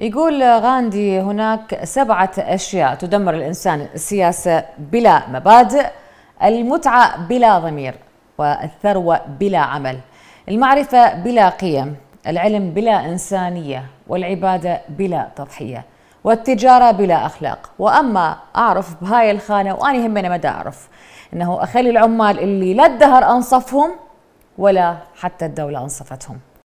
يقول غاندي هناك سبعة أشياء تدمر الإنسان السياسة بلا مبادئ المتعة بلا ضمير والثروة بلا عمل المعرفة بلا قيم العلم بلا إنسانية والعبادة بلا تضحية والتجارة بلا أخلاق وأما أعرف بهاي الخانة وأنا يهمني مدى أعرف إنه أخلي العمال اللي لا الدهر أنصفهم ولا حتى الدولة أنصفتهم